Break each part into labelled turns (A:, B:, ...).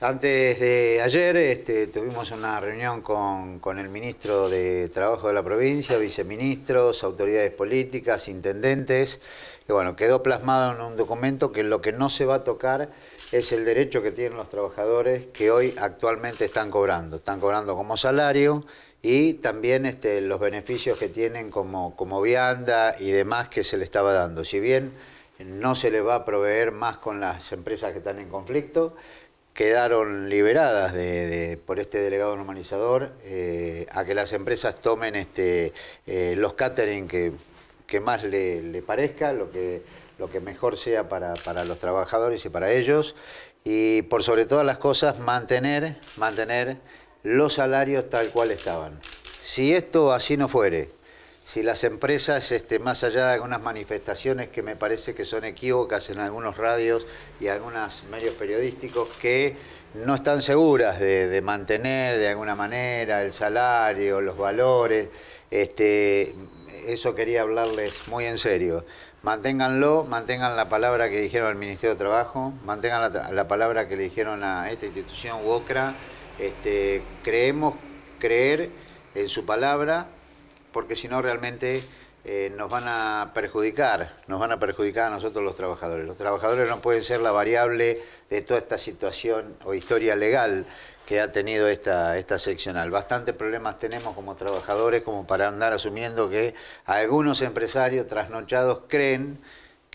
A: Antes de ayer este, tuvimos una reunión con, el ministro de Trabajo de la provincia, viceministros, autoridades políticas, intendentes, y bueno, quedó plasmado en un documento que lo que no se va a tocar es el derecho que tienen los trabajadores que hoy actualmente están cobrando. Están cobrando como salario y también este, los beneficios que tienen como, vianda y demás que se le estaba dando. Si bien no se les va a proveer más con las empresas que están en conflicto, quedaron liberadas por este delegado normalizador eh, a que las empresas tomen este, eh, los catering que, más le, parezca, lo que, lo que mejor sea para, para, los trabajadores y para ellos. Y por sobre todas las cosas, mantener, mantener los salarios tal cual estaban. Si esto así no fuere, si las empresas, este, más allá de algunas manifestaciones que me parece que son equívocas en algunos radios y algunos medios periodísticos que no están seguras de, mantener de alguna manera el salario, los valores, este, eso quería hablarles muy en serio. Manténganlo, mantengan la palabra que dijeron al Ministerio de Trabajo, mantengan la, palabra que le dijeron a esta institución UOCRA. Este, creemos, creer en su palabra, porque si no realmente eh, nos van a perjudicar, nos van a perjudicar a nosotros los trabajadores. Los trabajadores no pueden ser la variable de toda esta situación o historia legal que ha tenido esta, esta seccional. Bastantes problemas tenemos como trabajadores como para andar asumiendo que algunos empresarios trasnochados creen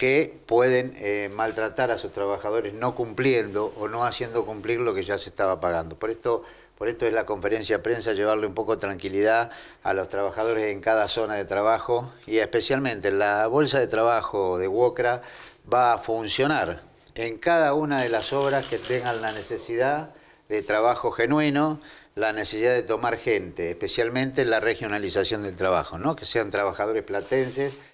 A: que pueden eh, maltratar a sus trabajadores no cumpliendo o no haciendo cumplir lo que ya se estaba pagando. Por esto, por esto es la conferencia prensa, llevarle un poco de tranquilidad a los trabajadores en cada zona de trabajo y especialmente la bolsa de trabajo de WOCRA va a funcionar en cada una de las obras que tengan la necesidad de trabajo genuino, la necesidad de tomar gente, especialmente la regionalización del trabajo, ¿no? que sean trabajadores platenses.